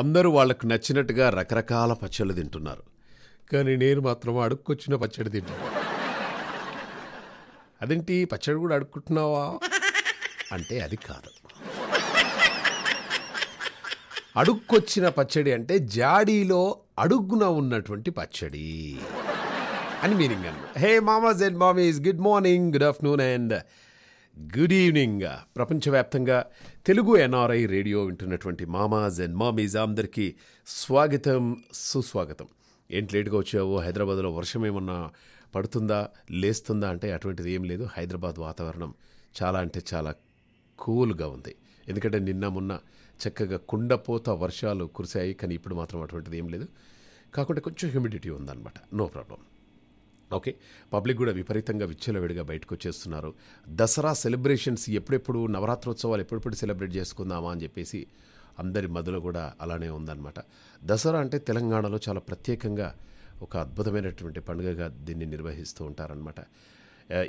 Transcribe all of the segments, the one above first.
అందరూ వాళ్లకు నచ్చినట్టుగా రకరకాల పచ్చళ్ళు తింటున్నారు కానీ నేను మాత్రం అడుక్కొచ్చిన పచ్చడి తింటాను అదేంటి పచ్చడి కూడా అడుక్కుంటున్నావా అంటే అది కాదు అడుక్కొచ్చిన పచ్చడి అంటే జాడీలో అడుగున ఉన్నటువంటి పచ్చడి అని మీనింగ్ అన్న హే మామాజ్ అండ్ మామీస్ good morning good afternoon and good evening ప్రపంచవ్యాప్తంగా తెలుగు ఎన్ఆర్ఐ రేడియో వింటున్నటువంటి మామాజ్ అండ్ మామీజ్ అందరికీ స్వాగతం సుస్వాగతం ఏంటి లేట్గా వచ్చావో హైదరాబాద్లో వర్షం ఏమన్నా పడుతుందా లేస్తుందా అంటే అటువంటిది ఏం లేదు హైదరాబాద్ వాతావరణం చాలా అంటే చాలా కూల్గా ఉంది ఎందుకంటే నిన్న మొన్న చక్కగా కుండపోత వర్షాలు కురిశాయి కానీ ఇప్పుడు మాత్రం అటువంటిది ఏం లేదు కాకుండా కొంచెం హ్యూమిడిటీ ఉందన్నమాట నో ప్రాబ్లం ఓకే పబ్లిక్ కూడా విపరీతంగా విచ్చలవిడిగా బయటకు వచ్చేస్తున్నారు దసరా సెలబ్రేషన్స్ ఎప్పుడెప్పుడు నవరాత్రోత్సవాలు ఎప్పుడెప్పుడు సెలబ్రేట్ చేసుకుందామా అని చెప్పేసి అందరి మధ్యలో కూడా అలానే ఉందన్నమాట దసరా అంటే తెలంగాణలో చాలా ప్రత్యేకంగా ఒక అద్భుతమైనటువంటి పండుగగా దీన్ని నిర్వహిస్తూ ఉంటారనమాట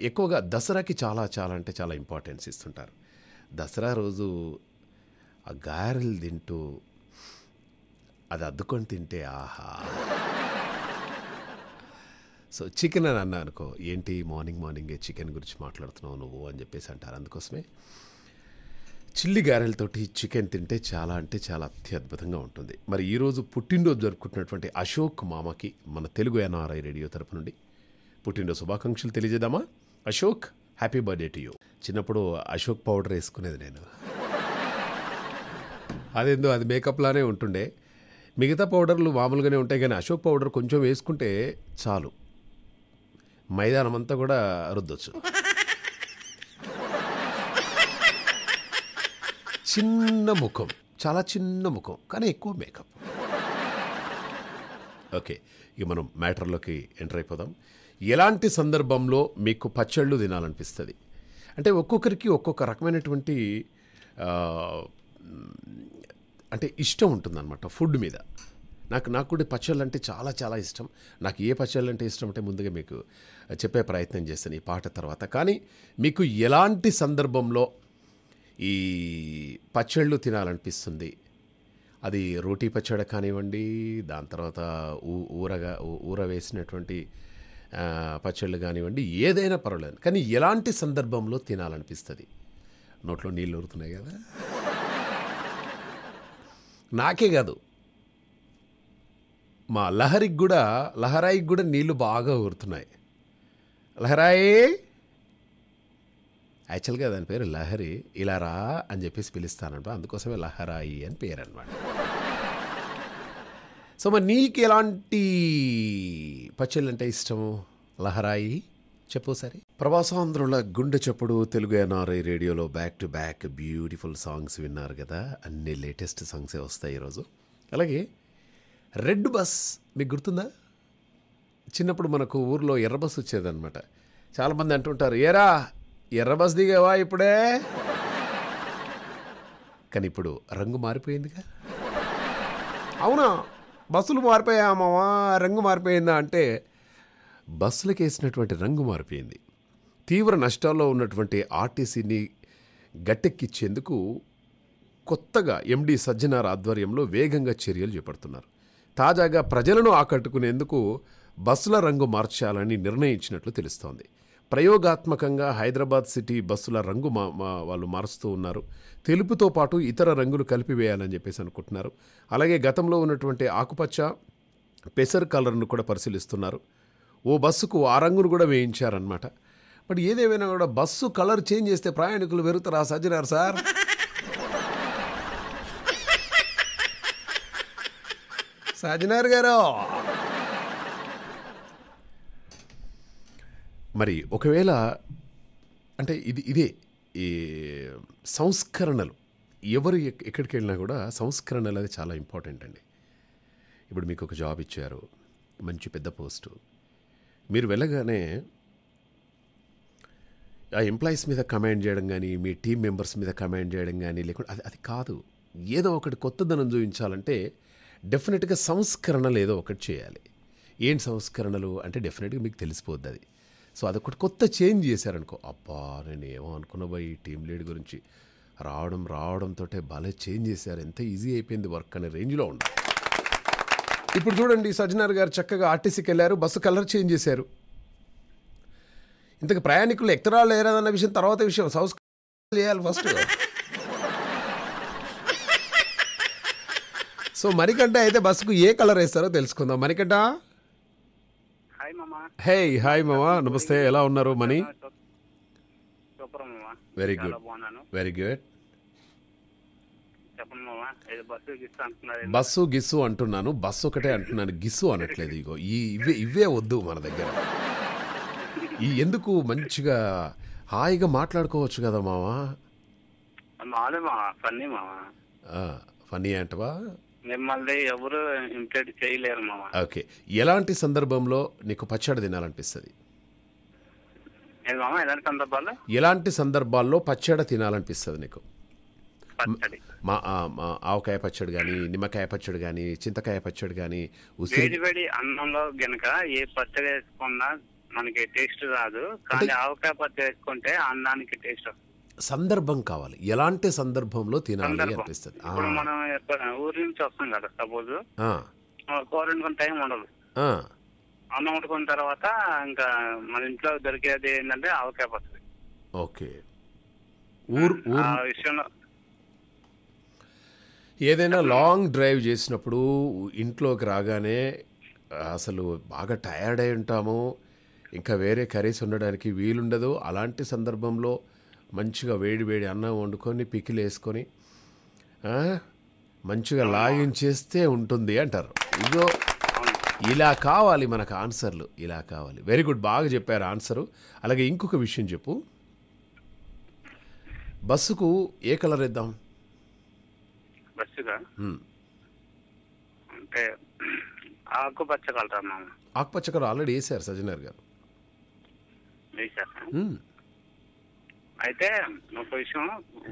ఎక్కువగా దసరాకి చాలా చాలా అంటే చాలా ఇంపార్టెన్స్ ఇస్తుంటారు దసరా రోజు ఆ గారెలు తింటూ అది అద్దుకొని తింటే ఆహా సో చికెన్ అని అన్నా అనుకో ఏంటి మార్నింగ్ మార్నింగే చికెన్ గురించి మాట్లాడుతున్నావు నువ్వు అని చెప్పేసి అంటారు అందుకోసమే చిల్లి గారెలతోటి చికెన్ తింటే చాలా అంటే చాలా అత్యద్భుతంగా ఉంటుంది మరి ఈరోజు పుట్టినరోజు జరుపుకుంటున్నటువంటి అశోక్ మామకి మన తెలుగు ఎన్ఆర్ఐ రేడియో తరపు నుండి పుట్టినరోజు శుభాకాంక్షలు తెలియజేద్దామా Ashok happy birthday to you చిన్నప్పుడు అశోక్ పౌడర్ వేసుకునేది నేను అదేందో అది మేకప్లానే ఉంటుండే మిగతా పౌడర్లు మామూలుగానే ఉంటాయి కానీ అశోక్ పౌడర్ కొంచెం వేసుకుంటే చాలు మైదానం అంతా కూడా అరుద్దొచ్చు చిన్న ముఖం చాలా చిన్న ముఖం కానీ ఎక్కువ మేకప్ ఓకే ఇక మనం మ్యాటర్లోకి ఎంటర్ అయిపోదాం ఎలాంటి సందర్భంలో మీకు పచ్చళ్ళు తినాలనిపిస్తుంది అంటే ఒక్కొక్కరికి ఒక్కొక్క రకమైనటువంటి అంటే ఇష్టం ఉంటుందన్నమాట ఫుడ్ మీద నాకు నాకు కూడా పచ్చళ్ళు అంటే చాలా చాలా ఇష్టం నాకు ఏ పచ్చళ్ళు అంటే ఇష్టం అంటే ముందుగా మీకు చెప్పే ప్రయత్నం చేస్తాను ఈ పాట తర్వాత కానీ మీకు ఎలాంటి సందర్భంలో ఈ పచ్చళ్ళు తినాలనిపిస్తుంది అది రోటీ పచ్చడి కానివ్వండి దాని తర్వాత ఊ ఊరగా ఊర వేసినటువంటి పచ్చళ్ళు కానివ్వండి ఏదైనా పర్వాలేదు కానీ ఎలాంటి సందర్భంలో తినాలనిపిస్తుంది నోట్లో నీళ్ళు ఊరుతున్నాయి కదా నాకే కాదు మా లహరికి కూడా లహరాయికి కూడా నీళ్లు బాగా ఊరుతున్నాయి లహరాయి యాక్చువల్గా దాని పేరు లహరి ఇలా రా అని చెప్పేసి పిలుస్తానంట అందుకోసమే లహరాయి అని పేరు అనమాట సో మరి నీకు ఎలాంటి పచ్చళ్ళు అంటే ఇష్టము లహరాయి చెప్పు సరే ప్రవాసాంధ్రుల గుండె చప్పుడు తెలుగు ఎన్ఆర్ఐ రేడియోలో back to back beautiful songs విన్నారు కదా అన్ని లేటెస్ట్ సాంగ్సే వస్తాయి ఈరోజు అలాగే రెడ్ బస్ మీకు గుర్తుందా చిన్నప్పుడు మనకు ఊర్లో ఎర్ర బస్ వచ్చేదనమాట చాలామంది అంటుంటారు ఏరా ఎర్ర బస్ దిగేవా ఇప్పుడే కానీ ఇప్పుడు రంగు మారిపోయిందిగా అవునా బస్సులు మారిపోయామా రంగు మారిపోయిందా అంటే బస్సులకు వేసినటువంటి రంగు మారిపోయింది తీవ్ర నష్టాల్లో ఉన్నటువంటి ఆర్టీసీని గట్టెక్కిచ్చేందుకు కొత్తగా ఎండి సజ్జనార్ ఆధ్వర్యంలో వేగంగా చర్యలు చేపడుతున్నారు తాజాగా ప్రజలను ఆకట్టుకునేందుకు బస్సుల రంగు మార్చాలని నిర్ణయించినట్లు తెలుస్తోంది ప్రయోగాత్మకంగా హైదరాబాద్ సిటీ బస్సుల రంగు మా వాళ్ళు మారుస్తూ ఉన్నారు తెలుపుతో పాటు ఇతర రంగులు కలిపివేయాలని చెప్పేసి అనుకుంటున్నారు అలాగే గతంలో ఉన్నటువంటి ఆకుపచ్చ పెసర్ కలర్ను కూడా పరిశీలిస్తున్నారు ఓ బస్సుకు ఆ రంగును కూడా వేయించారనమాట బట్ ఏదేమైనా కూడా బస్సు కలర్ చేంజ్ చేస్తే ప్రయాణికులు పెరుగుతారా సజ్జనారు సార్ సజ్జనార్ గారు మరి ఒకవేళ అంటే ఇది ఇదే ఈ సంస్కరణలు ఎవరు ఎక్కడికి వెళ్ళినా కూడా సంస్కరణలు అది చాలా ఇంపార్టెంట్ అండి ఇప్పుడు మీకు ఒక జాబ్ ఇచ్చారు మంచి పెద్ద పోస్టు మీరు వెళ్ళగానే ఆ ఎంప్లాయీస్ మీద కమాండ్ చేయడం కానీ మీ టీం మెంబర్స్ మీద కమాండ్ చేయడం కానీ లేకుండా అది అది కాదు ఏదో ఒకటి కొత్తదనం చూపించాలంటే డెఫినెట్గా సంస్కరణలు ఏదో ఒకటి చేయాలి ఏంటి సంస్కరణలు అంటే డెఫినెట్గా మీకు తెలిసిపోద్ది అది సో అదొకటి కొత్త చేంజ్ చేశారనుకో అబ్బా నేను ఏమో అనుకున్నా పోయి టీం లీడ్ గురించి రావడం రావడంతో భలే చేంజ్ చేశారు ఎంత ఈజీ అయిపోయింది వర్క్ అనే రేంజ్లో ఉండాలి ఇప్పుడు చూడండి సజ్జనార్ గారు చక్కగా ఆర్టీసీకి వెళ్ళారు బస్సు కలర్ చేంజ్ చేశారు ఇంతకు ప్రయాణికులు ఎక్కడా అన్న విషయం తర్వాత విషయం సంస్కరణ చేయాలి ఫస్ట్ సో మణికంఠ అయితే బస్సుకు ఏ కలర్ వేస్తారో తెలుసుకుందాం మణికంఠ హే హాయ్ మామా నమస్తే ఎలా ఉన్నారు Mani very good very good bus గిస్సు అంటున్నాను బస్సు ఒకటే అంటున్నాను గిస్సు అనట్లేదు ఇగో ఈ ఇవే ఇవే వద్దు మన దగ్గర ఈ ఎందుకు మంచిగా హాయిగా మాట్లాడుకోవచ్చు కదా మావా ఫన్నీ అంటవా మిమ్మల్ని చేయలేరు ఓకే ఎలాంటి సందర్భంలో నీకు పచ్చడి తినాలనిపిస్తుంది ఎలాంటి సందర్భాల్లో ఎలాంటి సందర్భాల్లో పచ్చడి తినాలనిపిస్తుంది నీకు మా ఆవకాయ పచ్చడి కానీ నిమ్మకాయ పచ్చడి కానీ చింతకాయ పచ్చడి కానీ వేడి అన్నంలో గనక ఏ పచ్చడి వేసుకున్నా మనకి టేస్ట్ రాదు కానీ ఆవకాయ పచ్చడి వేసుకుంటే అన్నానికి టేస్ట్ వస్తుంది సందర్భం కావాలి ఎలాంటి సందర్భంలో తినాలి అనిపిస్తుంది మనం ఊరి నుంచి వస్తాం కదా సపోజ్ కొంత టైం ఉండదు అన్నం వండుకున్న తర్వాత ఇంకా మన ఇంట్లో దొరికేది ఏంటంటే ఆవకాయ పచ్చడి ఓకే ఊరు విషయంలో ఏదైనా లాంగ్ డ్రైవ్ చేసినప్పుడు ఇంట్లోకి రాగానే అసలు బాగా టయర్డ్ అయి ఉంటాము ఇంకా వేరే కర్రీస్ ఉండడానికి వీలుండదు అలాంటి సందర్భంలో మంచిగా వేడి వేడి అన్నం వండుకొని పికిలు వేసుకొని మంచిగా లాగిన్ చేస్తే ఉంటుంది అంటారు ఇదో ఇలా కావాలి మనకు ఆన్సర్లు ఇలా కావాలి వెరీ గుడ్ బాగా చెప్పారు ఆన్సరు అలాగే ఇంకొక విషయం చెప్పు బస్సుకు ఏ కలర్ ఇద్దాం అంటే ఆకుపచ్చ కలర్ ఆకుపచ్చ కలర్ ఆల్రెడీ వేసారు సజనర్ గారు అయితే ఒక విషయం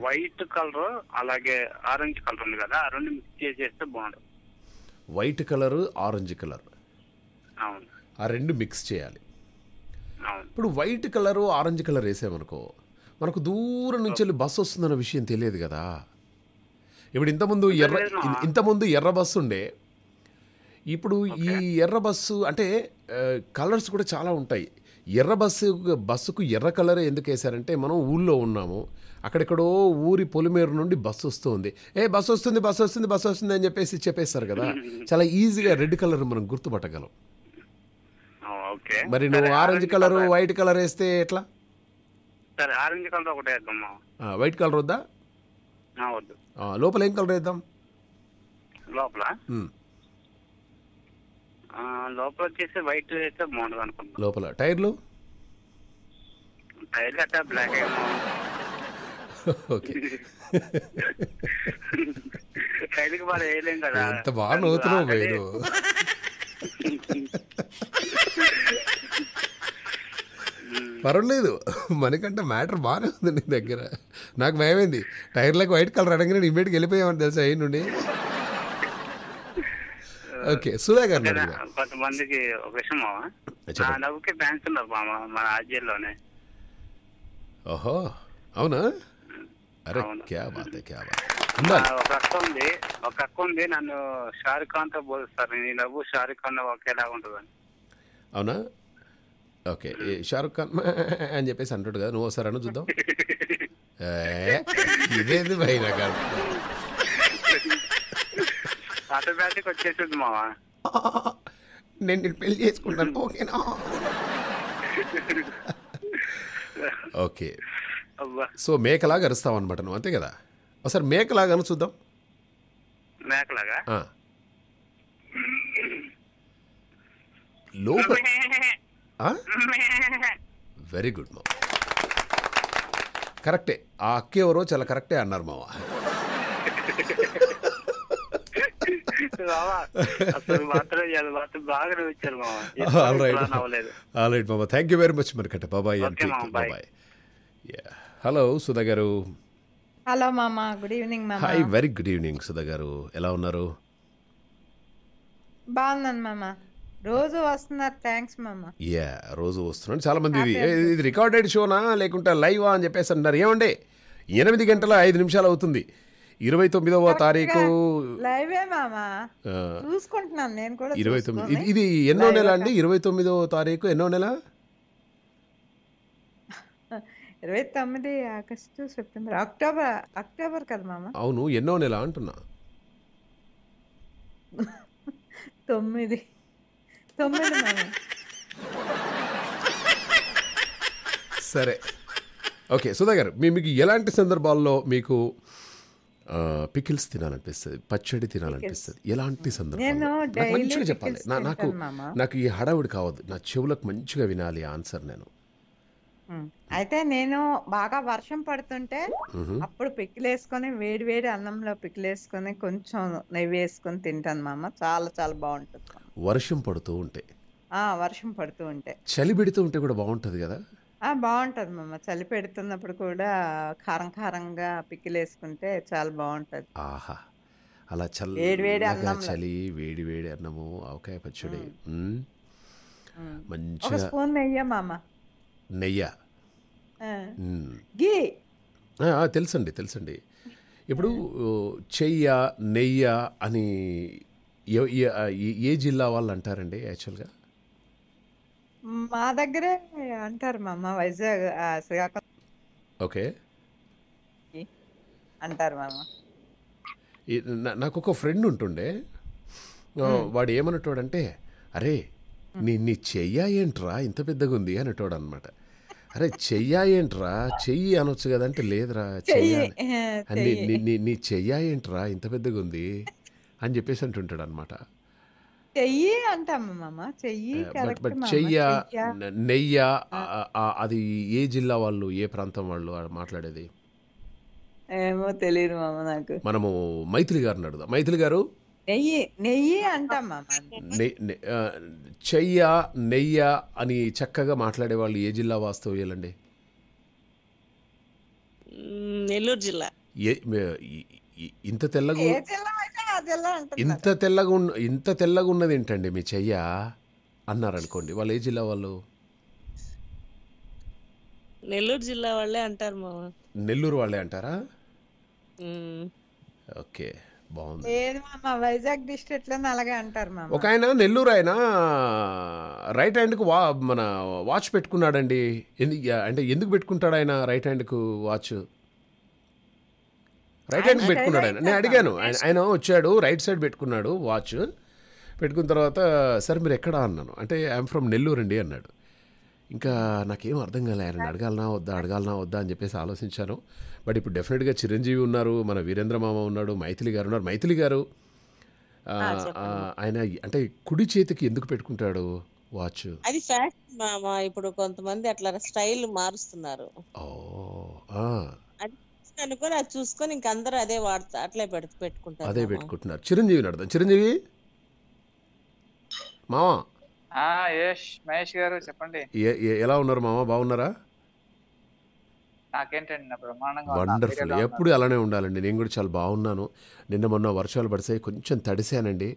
వైట్ కలర్ అలాగే ఆరెంజ్ కలర్ ఉంది కదా ఆ రెండు మిక్స్ చేసేస్తే బాగుంటుంది వైట్ కలర్ ఆరెంజ్ కలర్ అవును ఆ రెండు మిక్స్ చేయాలి ఇప్పుడు వైట్ కలర్ ఆరెంజ్ కలర్ వేసామనుకో మనకు దూరం నుంచి వెళ్ళి బస్సు వస్తుందన్న విషయం తెలియదు కదా ఇప్పుడు ఇంతకుముందు ఎర్ర ఇంతకుముందు ఎర్ర బస్సు ఉండే ఇప్పుడు ఈ ఎర్ర బస్సు అంటే కలర్స్ కూడా చాలా ఉంటాయి ఎర్ర బస్సు బస్సుకు ఎర్ర కలరే ఎందుకు వేశారంటే మనం ఊళ్ళో ఉన్నాము అక్కడెక్కడో ఊరి పొలిమేరు నుండి బస్సు వస్తుంది ఏ బస్సు వస్తుంది బస్సు వస్తుంది బస్సు వస్తుంది అని చెప్పేసి చెప్పేస్తారు కదా చాలా ఈజీగా రెడ్ కలర్ మనం గుర్తుపట్టగలం మరి నువ్వు ఆరెంజ్ కలర్ వైట్ కలర్ వేస్తే ఎట్లా ఆరెంజ్ కలర్ ఒకటే వైట్ కలర్ వద్దా లోపల ఏం కలర్ వేద్దాం లోపల లోపల వచ్చేసి వైట్ అయితే బాగుంటుంది అనుకుంటున్నాను లోపల టైర్లు టైర్లు అట్ట బ్లాక్ ఏమో ఓకే టైర్కి బాగా వేయలేం కదా ఎంత బాగా నవ్వుతున్నావు మీరు పర్వాలేదు మనకంటే మ్యాటర్ బాగానే ఉంది నీ దగ్గర నాకు భయమైంది టైర్లకు వైట్ కలర్ అడగానే ఇమ్మీడియట్గా వెళ్ళిపోయామని తెలుసా అయ్యి నుండి ఓకే సుధాకర్ కొంతమందికి ఒక విషయం మామ నవ్వుకి ఫ్యాన్స్ ఉన్నారు మామ మన ఆర్జీలోనే ఓహో అవునా అరే క్యా బాత్ క్యా బాత్ ఒక అక్క ఉంది ఒక అక్క ఉంది నన్ను షారుఖ్ ఖాన్ తో పోలుస్తారు నీ నవ్వు షారుఖ్ ఖాన్ ఒకేలా ఉంటుందని అవునా ఓకే షారుఖ్ ఖాన్ అని చెప్పేసి అంటాడు కదా నువ్వు వస్తారని చూద్దాం ఇదేంది భయ నాకు ఆటోమేటిక్ వచ్చేసింది మావా నేను పెళ్లి చేసుకుంటాను ఓకేనా ఓకే సో మేకలాగా అరుస్తావు అనమాట నువ్వు అంతే కదా ఒకసారి మేకలాగా అను చూద్దాం మేకలాగా లోపల వెరీ గుడ్ మామ కరెక్టే ఆ అక్క ఎవరో చాలా కరెక్టే అన్నారు మావా alright thank you very much మరి బాబాయ్ హలో సుధా గారు హలో మామ గుడ్ ఈవినింగ్ మామ hi very good evening Sudha గారు ఎలా ఉన్నారు బాగున్నాను మామ రోజు వస్తున్నారు థ్యాంక్స్ మామ యా రోజు వస్తున్నాను చాలా మంది ఇది ఇది రికార్డెడ్ షోనా లేకుంటే లైవా అని చెప్పేసి అంటున్నారు ఏమండి ఎనిమిది గంటల ఐదు నిమిషాలు అవుతుంది ఇరవై తొమ్మిదవ తారీఖు చూసుకుంటున్నాను ఇరవై తొమ్మిది ఇది ఎన్నో నెల అండి ఇరవై తొమ్మిదవ తారీఖు ఎన్నో నెల ఇరవై తొమ్మిది ఆగస్టు సెప్టెంబర్ అక్టోబర్ అక్టోబర్ కదా మామ అవును ఎన్నో నెల అంటున్నా తొమ్మిది తొమ్మిది సరే ఓకే సుధా గారు మీకు ఎలాంటి సందర్భాల్లో మీకు పికిల్స్ తినాలనిపిస్తుంది పచ్చడి తినాలనిపిస్తుంది ఎలాంటి సందర్భం నాకు మంచిగా చెప్పాలి నాకు నాకు ఈ హడావుడి కావద్దు నా చెవులకు మంచిగా వినాలి ఆన్సర్ నేను అయితే నేను బాగా వర్షం పడుతుంటే అప్పుడు పిక్కిలేసుకొని వేడి వేడి అన్నంలో పిక్కిలేసుకొని కొంచెం నెయ్యి వేసుకొని తింటాను మామ చాలా చాలా బాగుంటుంది వర్షం పడుతూ ఉంటే వర్షం పడుతూ ఉంటే చలి పెడుతూ ఉంటే కూడా బాగుంటుంది కదా ఆ! బావుంటది మమ్మ. చలి పెడుతున్నప్పుడు కూడా కారం కారంగా పికిలేసుకుంటే చాలా బాగుంటది ఆహా! అలా వేడి వేడి చల్లగా చలి, వేడి వేడి అన్నము, ఆవకాయ పచ్చడి. ఒక మంచిగా స్పూన్ నెయ్య. ఆ! హ్మ్. ఘీ. తెలుసండి. తెలుసండి. ఇప్పుడు చెయ్య, నెయ్య అని ఏ జిల్లా వాళ్ళు అంటారండి యాక్చువల్‌గా? మా దగ్గరే అంటారు మా అమ్మ వైజాగ్ శ్రీకాకుళం ఓకే అంటారు మా అమ్మ నాకు ఒక ఫ్రెండ్ ఉంటుండే వాడు ఏమన్నటోడంటే అరే నీ నీ చెయ్యా ఏంట్రా ఇంత పెద్దగా ఉంది అనేటోడు అనమాట అరే చెయ్యా ఏంట్రా చెయ్యి అనొచ్చు కదా అంటే లేదురా చెయ్యి నీ- నీ నీ చెయ్యా ఏంట్రా ఇంత పెద్దగా ఉంది అని చెప్పేసి అంటుంటాడు అనమాట చెయ్యి చెయ్య నెయ్య అది ఏ జిల్లా వాళ్ళు ఏ ప్రాంతం వాళ్ళు మాట్లాడేది ఏమో తెలియదు మామ నాకు మనము మైత్రి గారిని అడుగుదాం మైత్రి గారు నెయ్యి నెయ్యి చెయ్య నెయ్య అని చక్కగా మాట్లాడే వాళ్ళు ఏ జిల్లా వాస్తవ్యాలండి మ్, నెల్లూరు జిల్లా ఇంత తెల్లగా ఇంత తెల్లగా ఉన్న ఇంత తెల్లగా ఉన్నది ఏంటండి మీ చెయ్య అన్నారనుకోండి వాళ్ళు ఏ జిల్లా వాళ్ళు నెల్లూరు జిల్లా వాళ్ళే అంటారు మామ నెల్లూరు వాళ్ళే అంటారా ఓకే బాగుంది లేదు వైజాగ్ డిస్ట్రిక్ట్ లో అలాగే అంటారు మామ ఒక ఆయన నెల్లూరు ఆయన రైట్ హ్యాండ్కు వా మన వాచ్ పెట్టుకున్నాడండి అంటే ఎందుకు పెట్టుకుంటాడు ఆయన రైట్ హ్యాండ్కు వాచ్ రైట్ హ్యాండ్ పెట్టుకున్నాడు ఆయన నేను అడిగాను ఆయన ఆయన వచ్చాడు రైట్ సైడ్ పెట్టుకున్నాడు వాచ్ పెట్టుకున్న తర్వాత సార్ మీరు ఎక్కడా అన్నాను అంటే ఐఎమ్ ఫ్రమ్ నెల్లూరు అండి అన్నాడు ఇంకా నాకేం అర్థం కాలే ఆయన అడగాలనా వద్దా అడగాలనా వద్దా అని చెప్పేసి ఆలోచించాను బట్ ఇప్పుడు డెఫినెట్గా చిరంజీవి ఉన్నారు మన వీరేంద్ర మామ ఉన్నాడు మైథిలి గారు ఉన్నారు మైథిలి గారు ఆయన అంటే కుడి చేతికి ఎందుకు పెట్టుకుంటాడు వాచ్ అది ఫ్యాషన్ మామ ఇప్పుడు కొంతమంది అట్లా స్టైల్ మారుస్తున్నారు ఓ అనుకుని అది చూసుకొని ఇంక అందరు అదే వాడతా అట్లే పెడుతూ పెట్టుకుంటారు అదే పెట్టుకుంటున్నారు చిరంజీవిని అర్థం చిరంజీవి మావా ఆ, యేష్ మహేష్ గారు చెప్పండి ఎలా ఉన్నారు మామ బాగున్నారా వండర్ఫుల్ ఎప్పుడు అలానే ఉండాలండి నేను కూడా చాలా బాగున్నాను నిన్న మొన్న వర్షాలు పడిసాయి కొంచెం తడిశానండి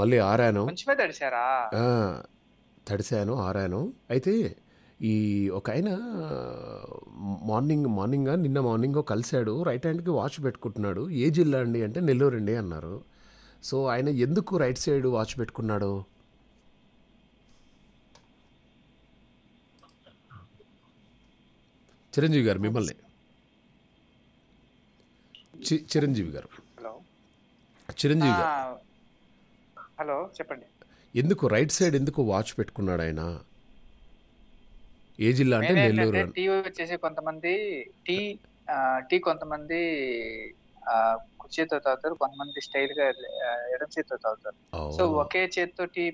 మళ్ళీ ఆరాను కొంచెమే ఆ, తడిశాను ఆరాను అయితే ఈ ఒక ఆయన మార్నింగ్ మార్నింగ్ నిన్న మార్నింగ్ కలిశాడు రైట్ హ్యాండ్కి వాచ్ పెట్టుకుంటున్నాడు ఏ జిల్లా అండి అంటే నెల్లూరు అండి అన్నారు సో ఆయన ఎందుకు రైట్ సైడ్ వాచ్ పెట్టుకున్నాడు చిరంజీవి గారు మిమ్మల్ని చిరంజీవి గారు చిరంజీవి గారు హలో చెప్పండి ఎందుకు రైట్ సైడ్ ఎందుకు వాచ్ పెట్టుకున్నాడు ఆయన ఏ జిల్లా అంటే నెల్లూరు టీ వచ్చేసి కొంతమంది టీ టీ కొంతమంది చేతితో తాగుతారు కొంతమంది స్టైల్ గా ఎడం చేతితో తాగుతారు సో ఒకే చేతితో టీ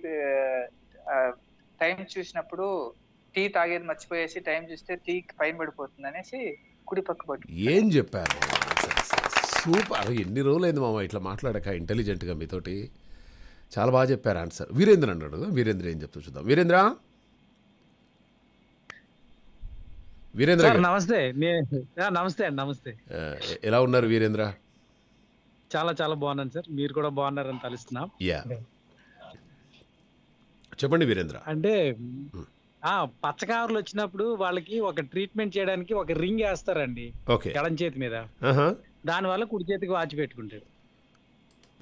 టైం చూసినప్పుడు టీ తాగేది మర్చిపోయేసి టైం చూస్తే టీ పైన పడిపోతుంది అనేసి కుడి పక్క పట్టు ఏం చెప్పారు సూపర్ ఎన్ని రోజులైంది మామ ఇట్లా మాట్లాడక ఇంటెలిజెంట్గా మీతోటి చాలా బాగా చెప్పారు ఆన్సర్ వీరేంద్ర అన్నాడు వీరేంద్ర ఏం చెప్తూ చూద్దాం వీరేంద్ర వీరేంద్ర నమస్తే నమస్తే అండి నమస్తే ఎలా ఉన్నారు వీరేంద్ర చాలా చాలా బాగున్నాను సార్ మీరు కూడా బాగున్నారని తలుస్తున్నాం చెప్పండి వీరేంద్ర అంటే పచ్చకారులు వచ్చినప్పుడు వాళ్ళకి ఒక ట్రీట్మెంట్ చేయడానికి ఒక రింగ్ వేస్తారండి ఎడం చేతి మీద దాని వల్ల కుడి చేతికి వాచి పెట్టుకుంటాడు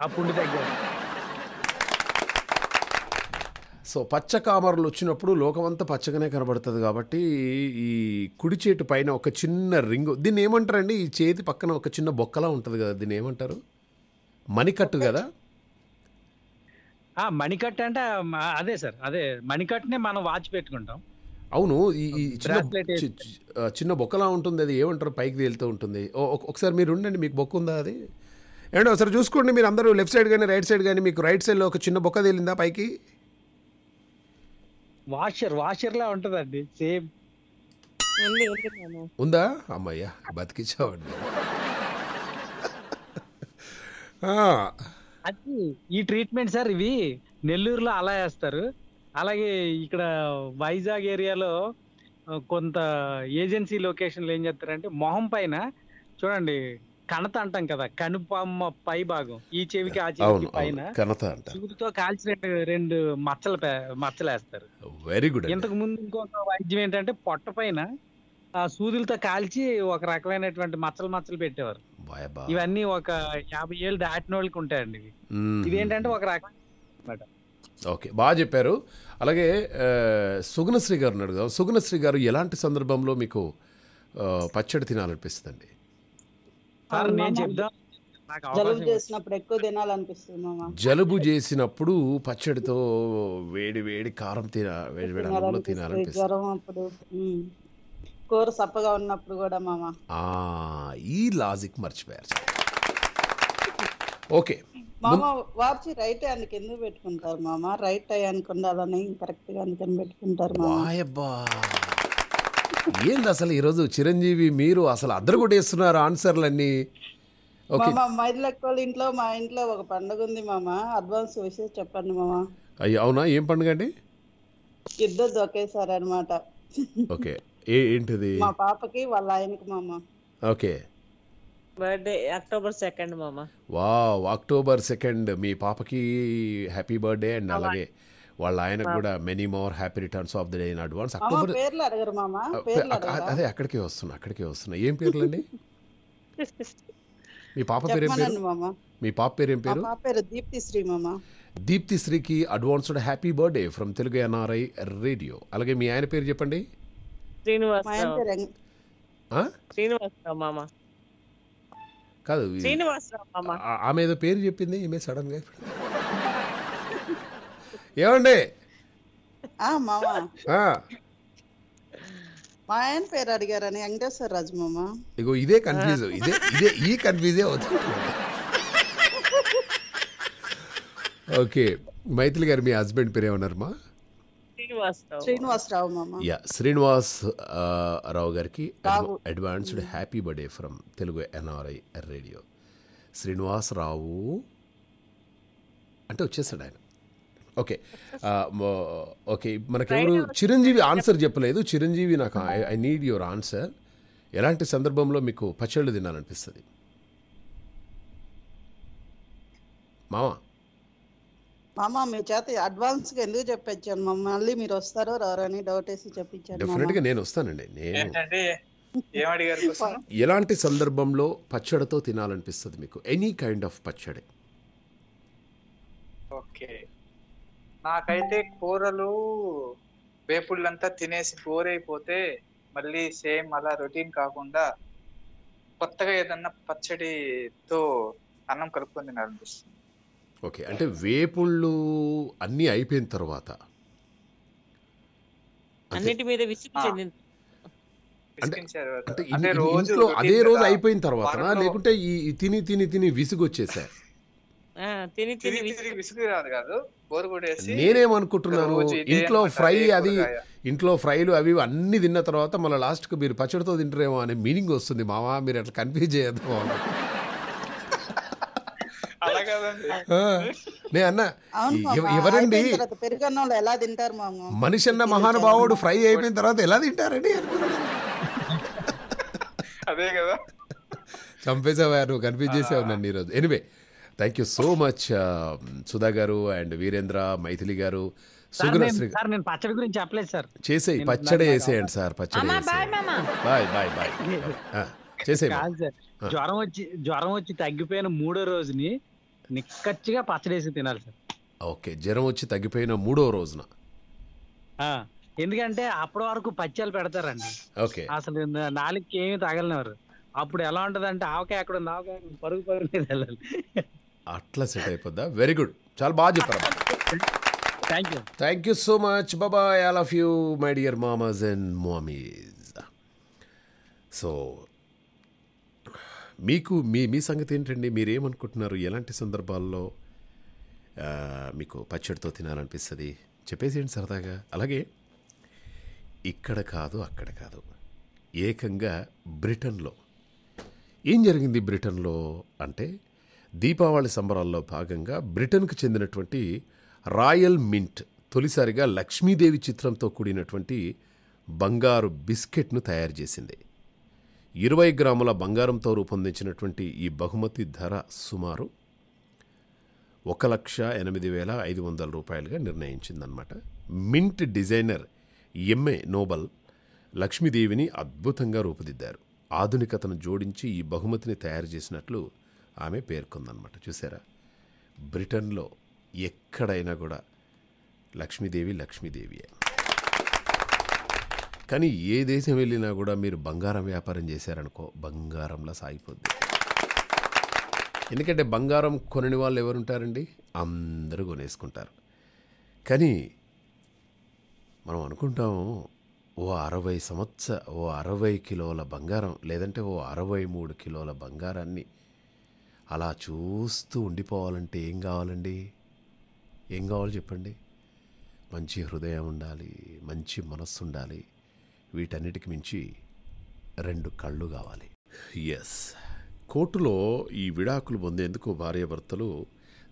ఆ పుండి దగ్గర సో పచ్చ కామర్లు వచ్చినప్పుడు లోకమంతా పచ్చగానే కనబడుతుంది కాబట్టి ఈ కుడి చేటు పైన ఒక చిన్న రింగు దీన్ని ఏమంటారండి ఈ చేతి పక్కన ఒక చిన్న బొక్కలా ఉంటుంది కదా దీన్ని ఏమంటారు మణికట్టు కదా మణికట్టు అంటే అదే సార్ అదే మణికట్టునే మనం వాచ్ పెట్టుకుంటాం అవును ఈ చిన్న బొక్కలా ఉంటుంది అది ఏమంటారు పైకి తేలుతూ ఉంటుంది ఒకసారి మీరు ఉండండి మీకు బొక్క ఉందా అది ఏమంటే ఒకసారి చూసుకోండి మీరు అందరూ లెఫ్ట్ సైడ్ కానీ రైట్ సైడ్ కానీ మీకు రైట్ సైడ్లో ఒక చిన్న బొక్క తేలిందా పైకి వాషర్ వాషర్ లా ఉంటదండి సేమ్ ఉందా అమ్మయ్యా బతికిచ్చావండి అది ఈ ట్రీట్మెంట్ సార్ ఇవి నెల్లూరులో అలా వేస్తారు అలాగే ఇక్కడ వైజాగ్ ఏరియాలో కొంత ఏజెన్సీ లొకేషన్లు ఏం చేస్తారంటే మొహం పైన చూడండి కణత అంటాం కదా కనుపమ్మ పై భాగం ఈ చెవికి ఆ చెవికి పైన కణత చూపుతో కాల్చి రెండు రెండు మచ్చలు మచ్చలేస్తారు వెరీ గుడ్ ఇంతకు ముందు ఇంకొక వైద్యం ఏంటంటే పొట్ట పైన సూదులతో కాల్చి ఒక రకమైనటువంటి మచ్చలు మచ్చలు పెట్టేవారు ఇవన్నీ ఒక యాభై ఏళ్ళు దాటిన వాళ్ళకి ఉంటాయండి ఇది ఇదేంటంటే ఒక రకమైన ఓకే బాగా చెప్పారు అలాగే సుగుణశ్రీ గారు అడుగుదాం సుగుణశ్రీ గారు ఎలాంటి సందర్భంలో మీకు పచ్చడి అండి జలుబు చేసినప్పుడు ఎక్కువ తినాలనిపిస్తుంది మామ జలుబు చేసినప్పుడు పచ్చడితో వేడి వేడి కారం తిన వేడి వేడి అన్నంలో తినాలనిపిస్తుంది జ్వరం కూర సప్పగా ఉన్నప్పుడు కూడా మామ ఆ ఈ లాజిక్ మర్చిపోయారు ఓకే మామ వార్చి రైట్ హ్యాండ్ ఎందుకు పెట్టుకుంటారు మామ రైట్ హ్యాండ్ ఉండాలని కరెక్ట్ గా అందుకని పెట్టుకుంటారు మామ అబ్బా ఏంది అసలు ఈరోజు చిరంజీవి మీరు అసలు అద్దరు కూడా వేస్తున్నారు ఆన్సర్లన్నీ మామ మైలక్కల ఇంట్లో మా ఇంట్లో ఒక పండుగ ఉంది మామ అడ్వాన్స్ విషయం చెప్పండి మామ అయ్యి అవునా ఏం పండుగ అండి ఇద్దరు ఒకేసారి అనమాట ఓకే ఏంటిది మా పాపకి వాళ్ళ ఆయనకి మామ ఓకే బర్త్డే అక్టోబర్ సెకండ్ మామ వావ్ అక్టోబర్ సెకండ్ మీ పాపకి హ్యాపీ బర్త్డే అండ్ అలాగే వాళ్ళ ఆయనకు కూడా many more happy returns of the day in advance October అదే అక్కడికే వస్తున్నా అక్కడికే వస్తున్నా ఏం పేర్లండి మీ పాప పేరు ఏం పేరు మీ పాప పేరు ఏం పేరు దీప్తి శ్రీ మామ శ్రీకి advance happy birthday from Telugu NRI radio అలాగే మీ ఆయన పేరు చెప్పండి కాదు ఆమె ఏదో పేరు చెప్పింది ఈమె సడన్ గా ఏమండి మా ఆయన పేరు అడిగారని వెంకటేశ్వర రాజు మామ ఇగో ఇదే కన్ఫ్యూజ్ ఇదే ఇదే ఈ కన్ఫ్యూజే అవుతుంది ఓకే మైథిలి గారు మీ హస్బెండ్ పేరు ఏమన్నారమ్మా శ్రీనివాసరావు యా శ్రీనివాస్ రావు గారికి advanced happy birthday from Telugu NRI radio Srinivas Rao అంటే వచ్చేసాడు ఆయన ఓకే ఓకే మనకెవరు చిరంజీవి ఆన్సర్ చెప్పలేదు చిరంజీవి నాకు ఐ నీడ్ యువర్ ఆన్సర్ ఎలాంటి సందర్భంలో మీకు పచ్చళ్ళు తినాలనిపిస్తుంది మామా మామ మీ చేత అడ్వాన్స్గా ఎందుకు చెప్పించాను మామ మళ్ళీ మీరు వస్తారో అని డౌట్ వేసి చెప్పించాను డెఫినెట్ నేను వస్తానండి నేను ఎలాంటి సందర్భంలో పచ్చడితో తినాలనిపిస్తుంది మీకు any kind of pachadi okay నాకైతే కూరలు వేపుళ్ళంతా తినేసి బోర్ అయిపోతే మళ్ళీ సేమ్ అలా రొటీన్ కాకుండా కొత్తగా ఏదన్నా పచ్చడితో అన్నం కలుపుకొని తినాలనిపిస్తుంది ఓకే అంటే వేపుళ్ళు అన్ని అయిపోయిన తర్వాత అంటే రోజు అదే రోజు అయిపోయిన తర్వాత లేకుంటే ఈ తిని తిని తిని విసుగు వచ్చేసా నేనేమనుకుంటున్నాను ఇంట్లో ఫ్రై అది ఇంట్లో ఫ్రైలు అవి అన్ని తిన్న తర్వాత మళ్ళీ లాస్ట్కు మీరు పచ్చడితో తింటారేమో అనే మీనింగ్ వస్తుంది మావా మీరు అట్లా కన్ఫ్యూజ్ చేయద్దు నే అన్న ఎవరండి మనిషి అన్న మహానుభావుడు ఫ్రై అయిపోయిన తర్వాత ఎలా తింటారండి అదే కదా చంపేసావా కన్ఫ్యూజ్ చేసేవారు నన్ను ఈరోజు anyway thank you so much Sudha గారు అండ్ వీరేంద్ర మైథిలి గారు సార్ నేను పచ్చడి గురించి చెప్పలేదు సార్ చేసేయి పచ్చడి వేసేయండి సార్ పచ్చడి బాయ్ బాయ్ బాయ్ చేసే జ్వరం వచ్చి జ్వరం వచ్చి తగ్గిపోయిన మూడో రోజుని నిక్కచ్చిగా పచ్చడేసి తినాలి సార్ ఓకే జ్వరం వచ్చి తగ్గిపోయిన మూడో రోజున ఎందుకంటే అప్పటి వరకు పచ్చలు పెడతారండి ఓకే అసలు నాలుగుకి ఏమి తగలనివారు అప్పుడు ఎలా ఉంటదంటే ఆవకాయ ఎక్కడ ఉంది ఆవకాయ పరుగు పరుగు వెళ్ళాలి అట్లా సెట్ అయిపోద్దా వెరీ గుడ్ చాలా బాగా చెప్పారు thank you thank you so much బాబాయ్ all of you my dear మామాజ్ అండ్ మామీజ్ సో మీకు మీ మీ సంగతి ఏంటండి మీరేమనుకుంటున్నారు ఎలాంటి సందర్భాల్లో మీకు పచ్చడితో తినాలనిపిస్తుంది చెప్పేసేయండి సరదాగా అలాగే ఇక్కడ కాదు అక్కడ కాదు ఏకంగా బ్రిటన్లో ఏం జరిగింది బ్రిటన్లో అంటే దీపావళి సంబరాల్లో భాగంగా బ్రిటన్కు చెందినటువంటి రాయల్ మింట్ తొలిసారిగా లక్ష్మీదేవి చిత్రంతో కూడినటువంటి బంగారు బిస్కెట్ను తయారు చేసింది ఇరవై గ్రాముల బంగారంతో రూపొందించినటువంటి ఈ బహుమతి ధర సుమారు ఒక లక్ష ఎనిమిది వేల ఐదు వందల రూపాయలుగా నిర్ణయించిందనమాట మింట్ డిజైనర్ ఎంఏ నోబల్ లక్ష్మీదేవిని అద్భుతంగా రూపుదిద్దారు ఆధునికతను జోడించి ఈ బహుమతిని తయారు చేసినట్లు ఆమె పేర్కొందనమాట చూసారా బ్రిటన్లో ఎక్కడైనా కూడా లక్ష్మీదేవి లక్ష్మీదేవియే కానీ ఏ దేశం వెళ్ళినా కూడా మీరు బంగారం వ్యాపారం చేశారనుకో బంగారంలా సాగిపోద్ది ఎందుకంటే బంగారం కొనని వాళ్ళు ఎవరుంటారండి అందరూ కొనేసుకుంటారు కానీ మనం అనుకుంటాము ఓ అరవై సంవత్సర ఓ అరవై కిలోల బంగారం లేదంటే ఓ అరవై మూడు కిలోల బంగారాన్ని అలా చూస్తూ ఉండిపోవాలంటే ఏం కావాలండి ఏం కావాలి చెప్పండి మంచి హృదయం ఉండాలి మంచి మనస్సు ఉండాలి వీటన్నిటికి మించి రెండు కళ్ళు కావాలి ఎస్ కోర్టులో ఈ విడాకులు పొందేందుకు భార్యాభర్తలు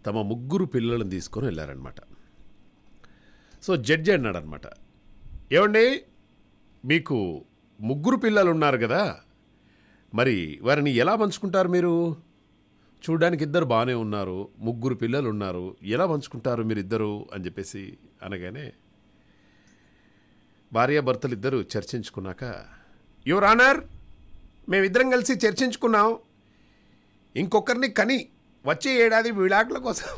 తమ ముగ్గురు పిల్లలను తీసుకొని వెళ్ళారనమాట సో జడ్జి అన్నాడనమాట ఏమండి మీకు ముగ్గురు పిల్లలు ఉన్నారు కదా మరి వారిని ఎలా పంచుకుంటారు మీరు చూడడానికి ఇద్దరు బాగానే ఉన్నారు ముగ్గురు పిల్లలు ఉన్నారు ఎలా పంచుకుంటారు మీరిద్దరు అని చెప్పేసి అనగానే భార్యాభర్తలు ఇద్దరు చర్చించుకున్నాక యువర్ ఆనర్ మేమిద్దరం కలిసి చర్చించుకున్నాం ఇంకొకరిని కని వచ్చే ఏడాది వీడాకుల కోసం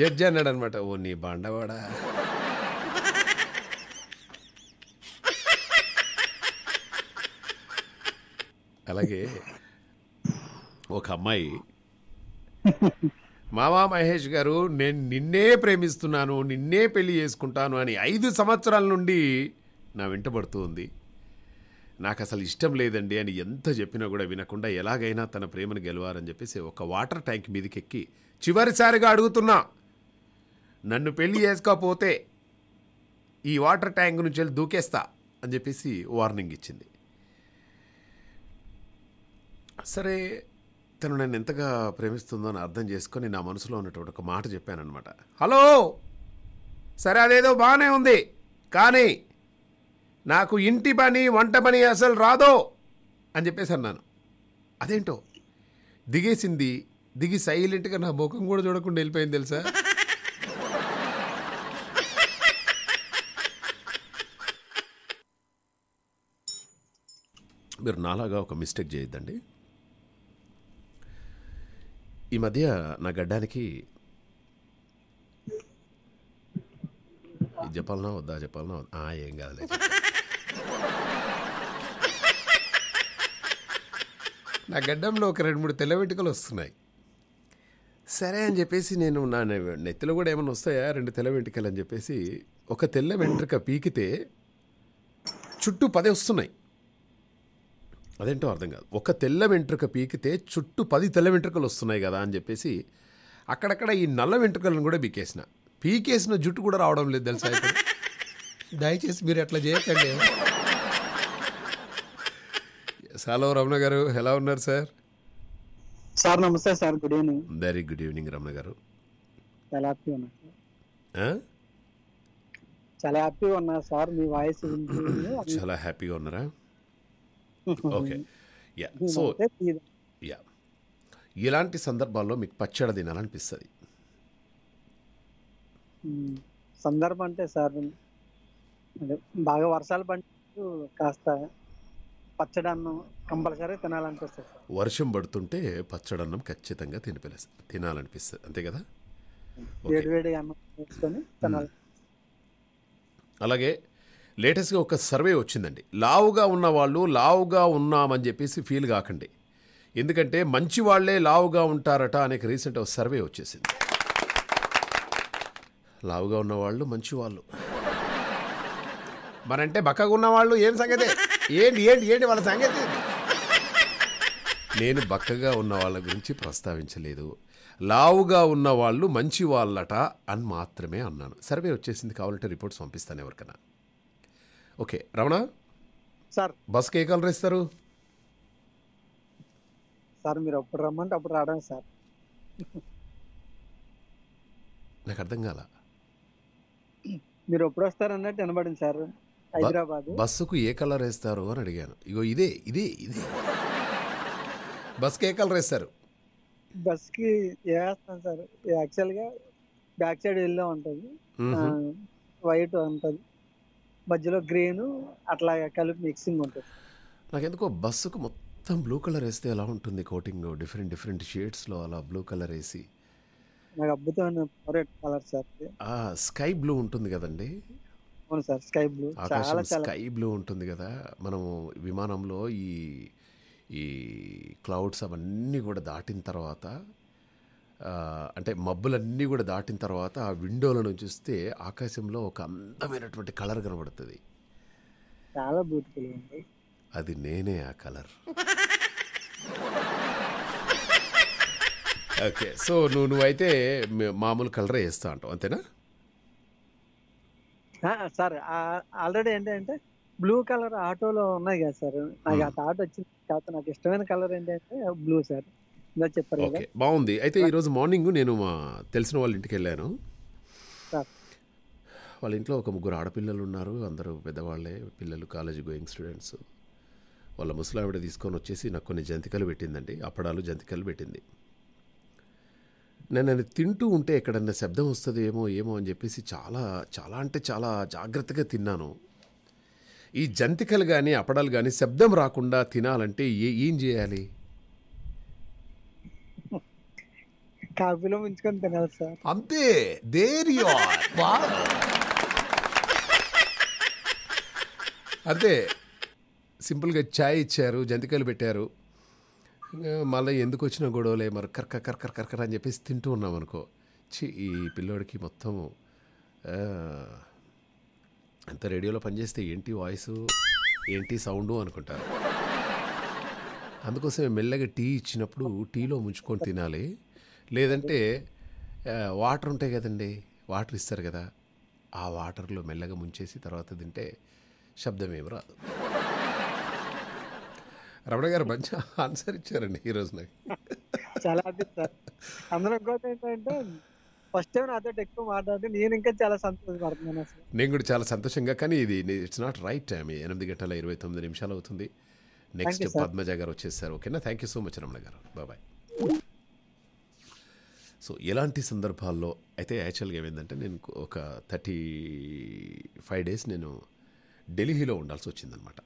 జడ్జి అన్నాడు అనమాట ఓ నీ బాండవాడా అలాగే ఒక అమ్మాయి మామా మహేష్ గారు నేను నిన్నే ప్రేమిస్తున్నాను నిన్నే పెళ్లి చేసుకుంటాను అని ఐదు సంవత్సరాల నుండి నా వెంటబడుతుంది ఉంది నాకు అసలు ఇష్టం లేదండి అని ఎంత చెప్పినా కూడా వినకుండా ఎలాగైనా తన ప్రేమను గెలవాలని చెప్పేసి ఒక వాటర్ ట్యాంక్ మీదకెక్కి చివరిసారిగా అడుగుతున్నా నన్ను పెళ్లి చేసుకోకపోతే ఈ వాటర్ ట్యాంక్ నుంచి వెళ్ళి దూకేస్తా అని చెప్పేసి వార్నింగ్ ఇచ్చింది సరే తను నన్ను ఎంతగా ప్రేమిస్తుందో అని అర్థం చేసుకొని నా మనసులో ఉన్నటువంటి ఒక మాట చెప్పానమాట హలో సరే అదేదో బాగానే ఉంది కానీ నాకు ఇంటి పని వంట పని అసలు రాదో అని చెప్పేసి అన్నాను అదేంటో దిగేసింది దిగి సైలెంట్గా నా ముఖం కూడా చూడకుండా వెళ్ళిపోయింది తెలుసా మీరు నాలాగా ఒక మిస్టేక్ చేయొద్దండి ఈ మధ్య నా గడ్డానికి ఇది చెప్పాలనా వద్దా చెప్పాలనా వద్దా ఏం కాదులే నా గడ్డంలో ఒక రెండు మూడు తెల్ల వస్తున్నాయి సరే అని చెప్పేసి నేను నా నెత్తిలో కూడా ఏమైనా వస్తాయా రెండు తెల్ల వెంట్రుకలు అని చెప్పేసి ఒక తెల్ల వెంట్రుక పీకితే చుట్టూ పదే వస్తున్నాయి అదేంటో అర్థం కాదు ఒక తెల్ల వెంట్రుక పీకితే చుట్టూ పది తెల్ల వెంట్రుకలు వస్తున్నాయి కదా అని చెప్పేసి అక్కడక్కడ ఈ నల్ల వెంట్రుకలను కూడా పీకేసిన పీకేసిన జుట్టు కూడా రావడం లేదు తెలుసా దయచేసి మీరు అట్లా చేయకండి హలో రమణ గారు ఎలా ఉన్నారు సార్ సార్ నమస్తే sir good evening very good evening Ramana గారు చాలా హ్యాపీగా ఉన్నా చాలా హ్యాపీగా ఉన్నారు సార్ మీ వాయిస్ చాలా హ్యాపీగా ఉన్నారా ఓకే యా సో యా ఇలాంటి సందర్భాల్లో మీకు పచ్చడి తినాలనిపిస్తుంది సందర్భం అంటే సార్ బాగా వర్షాలు పడినప్పుడు కాస్త పచ్చడన్నం కంపల్సరీ తినాలనిపిస్తుంది వర్షం పడుతుంటే పచ్చడన్నం ఖచ్చితంగా తినిపి తినాలనిపిస్తుంది అంతే కదా వేడి వేడి అన్నం అలాగే లేటెస్ట్గా ఒక సర్వే వచ్చిందండి లావుగా ఉన్నవాళ్ళు లావుగా ఉన్నామని చెప్పేసి ఫీల్ కాకండి ఎందుకంటే మంచి వాళ్లే లావుగా ఉంటారట అనేక రీసెంట్ ఒక సర్వే వచ్చేసింది లావుగా ఉన్నవాళ్ళు మంచి వాళ్ళు మరంటే బక్కగా ఉన్నవాళ్ళు ఏం సంగతి ఏంటి ఏంటి ఏంటి వాళ్ళ సంగతి నేను బక్కగా ఉన్న వాళ్ళ గురించి ప్రస్తావించలేదు లావుగా ఉన్న వాళ్ళు మంచి వాళ్ళట అని మాత్రమే అన్నాను సర్వే వచ్చేసింది కావాలంటే రిపోర్ట్స్ పంపిస్తాను ఎవరికైనా ఓకే రమణ సార్ బస్కి ఏ కలర్ ఇస్తారు సార్ మీరు అప్పుడు రమ్మంటే అప్పుడు రావడం సార్ నాకు అర్థం కాల మీరు ఎప్పుడు వస్తారన్నట్టు వినబడింది సార్ హైదరాబాద్ బస్సుకు ఏ కలర్ వేస్తారు అని అడిగాను ఇగో ఇదే ఇదే ఇదే బస్కి ఏ కలర్ వేస్తారు బస్కి వేస్తాను సార్ యాక్చువల్గా బ్యాక్ సైడ్ వెళ్ళే ఉంటుంది వైట్ ఉంటుంది మధ్యలో గ్రేను అట్లా కలిపి మిక్సింగ్ ఉంటుంది నాకెందుకో బస్సుకు మొత్తం బ్లూ కలర్ వేస్తే ఎలా ఉంటుంది కోటింగ్ డిఫరెంట్ డిఫరెంట్ షేడ్స్లో అలా బ్లూ కలర్ వేసి నాకు అద్భుతమైన favourite colour sir sky blue ఉంటుంది కదండి అవును సార్ స్కై బ్లూ చాలా స్కై బ్లూ ఉంటుంది కదా మనం విమానంలో ఈ ఈ క్లౌడ్స్ అవన్నీ కూడా దాటిన తర్వాత అంటే మబ్బులన్నీ కూడా దాటిన తర్వాత ఆ విండోలను చూస్తే ఆకాశంలో ఒక అందమైనటువంటి కలర్ కనబడుతుంది చాలా బ్యూటిఫుల్ అది నేనే ఆ కలర్ ఓకే సో నువ్వు నువ్వైతే మామూలు కలరే వేస్తా అంటావు అంతేనా సార్ ఆల్రెడీ ఏంటంటే బ్లూ కలర్ ఆటోలో ఉన్నాయి కదా సార్ నాకు ఆ థాట్ వచ్చింది కాకపోతే నాకు ఇష్టమైన కలర్ ఏంటంటే బ్లూ సార్ ఇందాక చెప్పారు బాగుంది అయితే ఈరోజు మార్నింగ్ నేను మా తెలిసిన వాళ్ళ ఇంటికి వెళ్ళాను వాళ్ళ ఇంట్లో ఒక ముగ్గురు ఆడపిల్లలు ఉన్నారు అందరూ పెద్దవాళ్ళే పిల్లలు కాలేజ్ గోయింగ్ స్టూడెంట్స్ వాళ్ళ ముసలావిడ తీసుకొని వచ్చేసి నాకు కొన్ని జంతికలు పెట్టిందండి అప్పడాలు జంతికలు పెట్టింది నేను తింటూ ఉంటే ఎక్కడన్నా శబ్దం వస్తుంది ఏమో ఏమో అని చెప్పేసి చాలా చాలా అంటే చాలా జాగ్రత్తగా తిన్నాను ఈ జంతికలు కానీ అప్పడాలు కానీ శబ్దం రాకుండా తినాలంటే ఏ ఏం చేయాలి కాఫీలో ముంచుకొని తినాలి సార్ అంతే దేర్ యు ఆర్ అంతే సింపుల్గా ఛాయ్ ఇచ్చారు జంతికలు పెట్టారు మళ్ళీ ఎందుకు వచ్చిన గొడవలే మరి కర్క కర్కర్ కర్కర్ అని చెప్పేసి తింటూ ఉన్నాం అనుకో చి ఈ పిల్లోడికి మొత్తం అంత రేడియోలో పనిచేస్తే ఏంటి వాయిస్ ఏంటి సౌండు అనుకుంటారు అందుకోసం మెల్లగా టీ ఇచ్చినప్పుడు టీలో ముంచుకొని తినాలి లేదంటే వాటర్ ఉంటాయి కదండి వాటర్ ఇస్తారు కదా ఆ వాటర్లో మెల్లగా ముంచేసి తర్వాత తింటే శబ్దం ఏమి రాదు రమణ గారు మంచి ఆన్సర్ ఇచ్చారండి ఈరోజు నాకు చాలా ఇంకోటి ఏంటంటే ఫస్ట్ టైం నాతో ఎక్కువ మాట్లాడితే నేను ఇంకా చాలా సంతోషపడుతున్నాను నేను కూడా చాలా సంతోషంగా కానీ ఇది ఇట్స్ నాట్ రైట్ టైం ఎనిమిది గంటల ఇరవై తొమ్మిది నిమిషాలు అవుతుంది నెక్స్ట్ పద్మజ గారు వచ్చేసారు ఓకేనా thank you so much Ramana గారు బాబాయ్ సో ఎలాంటి సందర్భాల్లో అయితే యాక్చువల్గా ఏమైందంటే నేను ఒక థర్టీ ఫైవ్ డేస్ నేను ఢిల్లీలో ఉండాల్సి వచ్చిందనమాట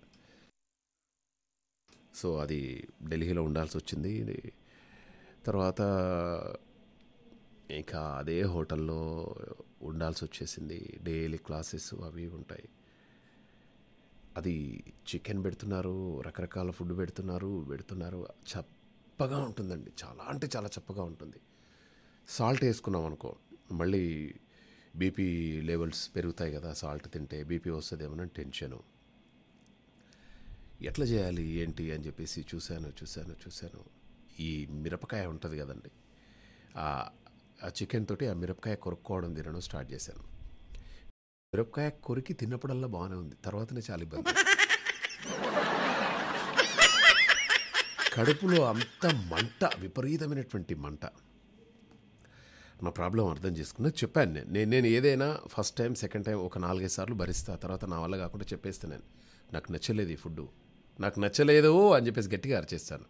సో అది ఢిల్లీలో ఉండాల్సి వచ్చింది తర్వాత ఇంకా అదే హోటల్లో ఉండాల్సి వచ్చేసింది డైలీ క్లాసెస్ అవి ఉంటాయి అది చికెన్ పెడుతున్నారు రకరకాల ఫుడ్ పెడుతున్నారు పెడుతున్నారు చప్పగా ఉంటుందండి చాలా అంటే చాలా చప్పగా ఉంటుంది సాల్ట్ వేసుకున్నాం అనుకో మళ్ళీ బీపీ లెవెల్స్ పెరుగుతాయి కదా సాల్ట్ తింటే బీపీ వస్తుందేమోనని టెన్షను ఎట్లా చేయాలి ఏంటి అని చెప్పేసి చూశాను చూశాను చూశాను ఈ మిరపకాయ ఉంటుంది కదండి ఆ చికెన్ తోటి ఆ మిరపకాయ కొరుక్కోవడం తినడం స్టార్ట్ చేశాను మిరపకాయ కొరికి తిన్నప్పుడల్లా బాగానే ఉంది తర్వాతనే చాలా ఇబ్బంది కడుపులో అంత మంట విపరీతమైనటువంటి మంట నా ప్రాబ్లం అర్థం చేసుకున్న చెప్పాను నేను నేను నేను ఏదైనా ఫస్ట్ టైం సెకండ్ టైం ఒక నాలుగైదు సార్లు భరిస్తా తర్వాత నా వల్ల కాకుండా చెప్పేస్తే నేను నాకు నచ్చలేదు ఈ ఫుడ్ నాకు నచ్చలేదు అని చెప్పేసి గట్టిగా అరిచేస్తాను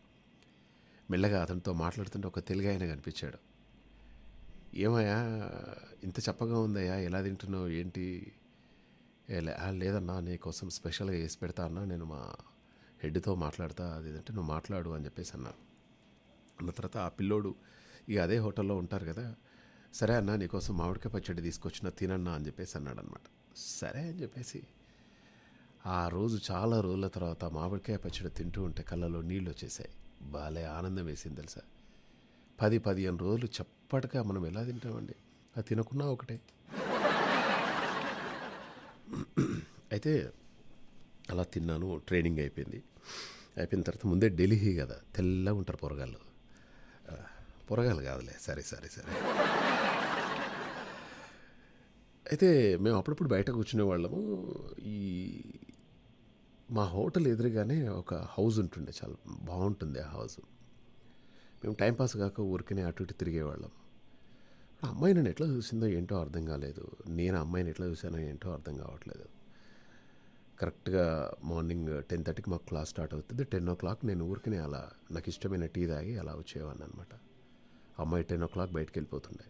మెల్లగా అతనితో మాట్లాడుతుంటే ఒక తెలుగు ఆయన కనిపించాడు ఏమయ్యా ఇంత చెప్పగా ఉందయ్యా ఎలా తింటున్నావు ఏంటి లేదన్నా నీ కోసం స్పెషల్గా వేసి పెడతా అన్నా నేను మా హెడ్తో మాట్లాడతా అది ఏంటంటే నువ్వు మాట్లాడు అని చెప్పేసి అన్నాను అన్న తర్వాత ఆ పిల్లోడు ఇక అదే హోటల్లో ఉంటారు కదా సరే అన్న నీకోసం మామిడికాయ పచ్చడి తీసుకొచ్చిన తినన్నా అని చెప్పేసి అన్నాడు అనమాట సరే అని చెప్పేసి ఆ రోజు చాలా రోజుల తర్వాత మామిడికాయ పచ్చడి తింటూ ఉంటే కళ్ళలో నీళ్ళు వచ్చేసాయి బాలే ఆనందం వేసింది తెలుసా పది పదిహేను రోజులు చప్పటిగా మనం ఎలా తింటామండి అది తినకున్నా ఒకటే అయితే అలా తిన్నాను ట్రైనింగ్ అయిపోయింది అయిపోయిన తర్వాత ముందే ఢిల్లీ కదా తెల్లగా ఉంటారు పొరగాళ్ళు పొరగాలి కాదులే సరే సరే సరే అయితే మేము అప్పుడప్పుడు బయట కూర్చునే వాళ్ళము ఈ మా హోటల్ ఎదురుగానే ఒక హౌస్ ఉంటుండే చాలా బాగుంటుంది ఆ హౌస్ మేము టైంపాస్ కాక ఊరికనే అటు ఇటు తిరిగేవాళ్ళం అమ్మాయి నన్ను ఎట్లా చూసిందో ఏంటో అర్థం కాలేదు నేను అమ్మాయిని ఎట్లా చూసానో ఏంటో అర్థం కావట్లేదు కరెక్ట్గా మార్నింగ్ టెన్ థర్టీకి మాకు క్లాస్ స్టార్ట్ అవుతుంది టెన్ ఓ క్లాక్ నేను ఊరికనే అలా నాకు ఇష్టమైన టీ తాగి అలా వచ్చేవాడిని అనమాట అమ్మాయి టెన్ ఓ క్లాక్ బయటకు వెళ్ళిపోతుండే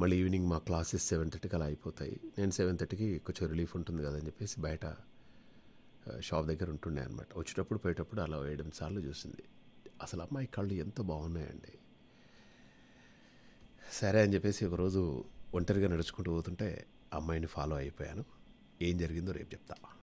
మళ్ళీ ఈవినింగ్ మా క్లాసెస్ సెవెన్ థర్టీకి అలా అయిపోతాయి నేను సెవెన్ థర్టీకి కొంచెం రిలీఫ్ ఉంటుంది కదని చెప్పేసి బయట షాప్ దగ్గర ఉంటుండే అనమాట వచ్చేటప్పుడు పోయేటప్పుడు అలా వేయడం సార్లు చూసింది అసలు అమ్మాయి కళ్ళు ఎంత బాగున్నాయండి సరే అని చెప్పేసి ఒకరోజు ఒంటరిగా నడుచుకుంటూ పోతుంటే అమ్మాయిని ఫాలో అయిపోయాను ఏం జరిగిందో రేపు చెప్తా